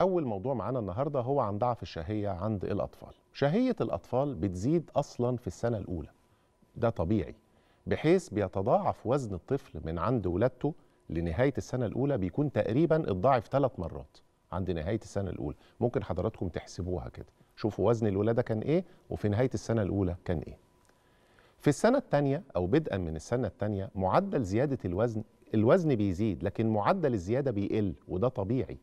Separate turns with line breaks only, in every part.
أول موضوع معانا النهاردة هو عن ضعف الشهية عند الأطفال شهية الأطفال بتزيد أصلا في السنة الأولى ده طبيعي بحيث بيتضاعف وزن الطفل من عند ولادته لنهاية السنة الأولى بيكون تقريبا الضعف ثلاث مرات عند نهاية السنة الأولى ممكن حضراتكم تحسبوها كده شوفوا وزن الولادة كان إيه وفي نهاية السنة الأولى كان إيه في السنة الثانية أو بدءا من السنة الثانية معدل زيادة الوزن الوزن بيزيد لكن معدل الزيادة بيقل وده طبيعي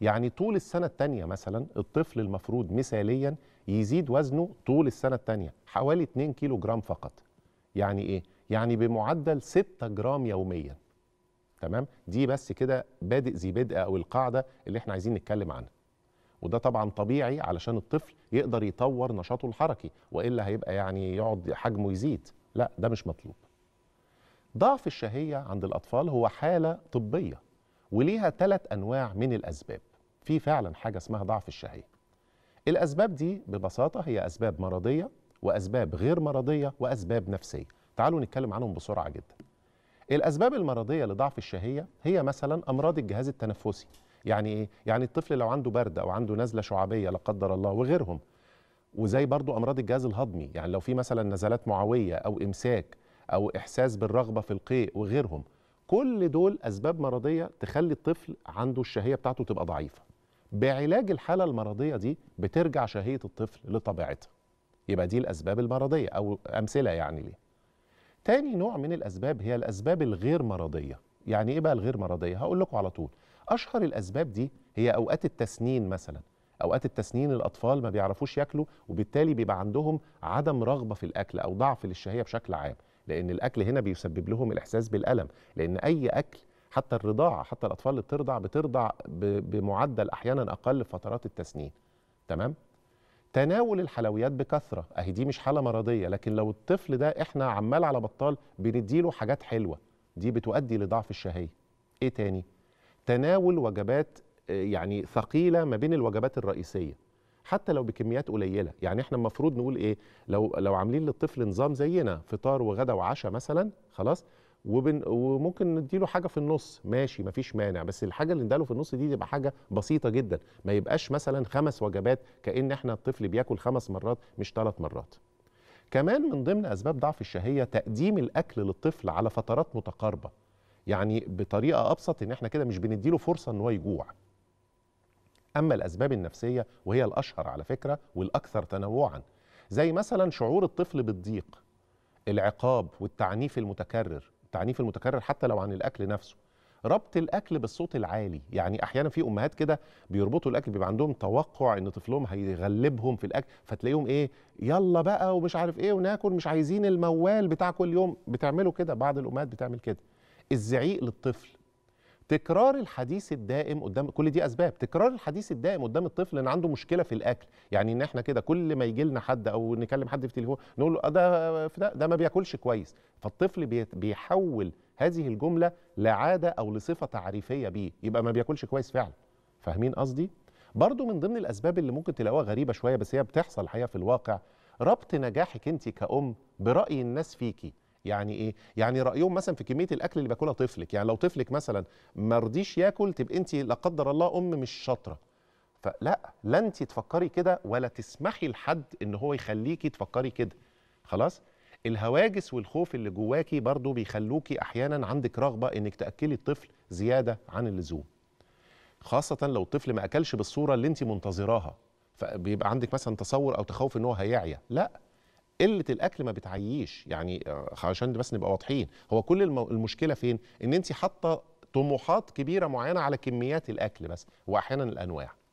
يعني طول السنة التانية مثلا الطفل المفروض مثاليا يزيد وزنه طول السنة التانية حوالي 2 كيلو جرام فقط يعني إيه؟ يعني بمعدل 6 جرام يوميا تمام؟ دي بس كده بادئ ذي بدء أو القاعدة اللي احنا عايزين نتكلم عنها وده طبعا طبيعي علشان الطفل يقدر يطور نشاطه الحركي والا هيبقى يعني يقعد حجمه يزيد لا ده مش مطلوب ضعف الشهيه عند الاطفال هو حاله طبيه وليها ثلاث انواع من الاسباب في فعلا حاجه اسمها ضعف الشهيه. الاسباب دي ببساطه هي اسباب مرضيه واسباب غير مرضيه واسباب نفسيه. تعالوا نتكلم عنهم بسرعه جدا. الاسباب المرضيه لضعف الشهيه هي مثلا امراض الجهاز التنفسي. يعني ايه؟ يعني الطفل لو عنده برد او عنده نزله شعبية لا قدر الله وغيرهم. وزي برضو امراض الجهاز الهضمي، يعني لو في مثلا نزلات معويه او امساك او احساس بالرغبه في القيء وغيرهم. كل دول اسباب مرضيه تخلي الطفل عنده الشهيه بتاعته تبقى ضعيفه بعلاج الحالة المرضية دي بترجع شهية الطفل لطبيعتها يبقى دي الأسباب المرضية أو أمثلة يعني ليه تاني نوع من الأسباب هي الأسباب الغير مرضية يعني إيه بقى الغير مرضية؟ هقول لكم على طول أشهر الأسباب دي هي أوقات التسنين مثلا أوقات التسنين الأطفال ما بيعرفوش ياكلوا وبالتالي بيبقى عندهم عدم رغبة في الأكل أو ضعف للشهية بشكل عام لأن الأكل هنا بيسبب لهم الإحساس بالألم لأن أي أكل حتى الرضاعه حتى الاطفال اللي بترضع بترضع بمعدل احيانا اقل فترات التسنين تمام تناول الحلويات بكثره اهي دي مش حاله مرضيه لكن لو الطفل ده احنا عمال على بطال بنديله حاجات حلوه دي بتؤدي لضعف الشهيه ايه تاني تناول وجبات آه، يعني ثقيله ما بين الوجبات الرئيسيه حتى لو بكميات قليله يعني احنا المفروض نقول ايه لو لو عاملين للطفل نظام زينا فطار وغدا وعشاء مثلا خلاص وبن وممكن نديله حاجه في النص ماشي مفيش مانع بس الحاجه اللي نداله في النص دي تبقى حاجه بسيطه جدا ما يبقاش مثلا خمس وجبات كان احنا الطفل بياكل خمس مرات مش ثلاث مرات كمان من ضمن اسباب ضعف الشهيه تقديم الاكل للطفل على فترات متقاربه يعني بطريقه ابسط ان احنا كده مش بنديله فرصه ان هو يجوع اما الاسباب النفسيه وهي الاشهر على فكره والاكثر تنوعا زي مثلا شعور الطفل بالضيق العقاب والتعنيف المتكرر التعنيف المتكرر حتى لو عن الاكل نفسه ربط الاكل بالصوت العالي يعني احيانا في امهات كده بيربطوا الاكل بيبقى عندهم توقع ان طفلهم هيغلبهم في الاكل فتلاقيهم ايه يلا بقى ومش عارف ايه وناكل مش عايزين الموال بتاع كل يوم بتعملوا كده بعض الامهات بتعمل كده الزعيق للطفل تكرار الحديث الدائم قدام كل دي اسباب تكرار الحديث الدائم قدام الطفل ان عنده مشكله في الاكل يعني ان احنا كده كل ما يجي لنا حد او نكلم حد في التليفون نقول له آه، ده ده ما بياكلش كويس فالطفل بيحول هذه الجمله لعاده او لصفه تعريفيه بيه يبقى ما بياكلش كويس فعلا فاهمين قصدي برضو من ضمن الاسباب اللي ممكن تلاقوها غريبه شويه بس هي بتحصل الحقيقه في الواقع ربط نجاحك انت كأم برأي الناس فيكي يعني ايه يعني رايهم مثلا في كميه الاكل اللي باكلها طفلك يعني لو طفلك مثلا ما رضيش ياكل تبقى انت لا قدر الله ام مش شاطره فلا لا انت تفكري كده ولا تسمحي لحد ان هو يخليكي تفكري كده خلاص الهواجس والخوف اللي جواكي برضو بيخلوكي احيانا عندك رغبه انك تاكلي الطفل زياده عن اللزوم خاصه لو الطفل ما اكلش بالصوره اللي انت منتظراها فبيبقى عندك مثلا تصور او تخوف ان هو هيعيا لا قله الاكل ما بتعييش يعني آه، عشان بس نبقى واضحين هو كل المشكله فين ان انت حاطه طموحات كبيره معينه على كميات الاكل بس واحيانا الانواع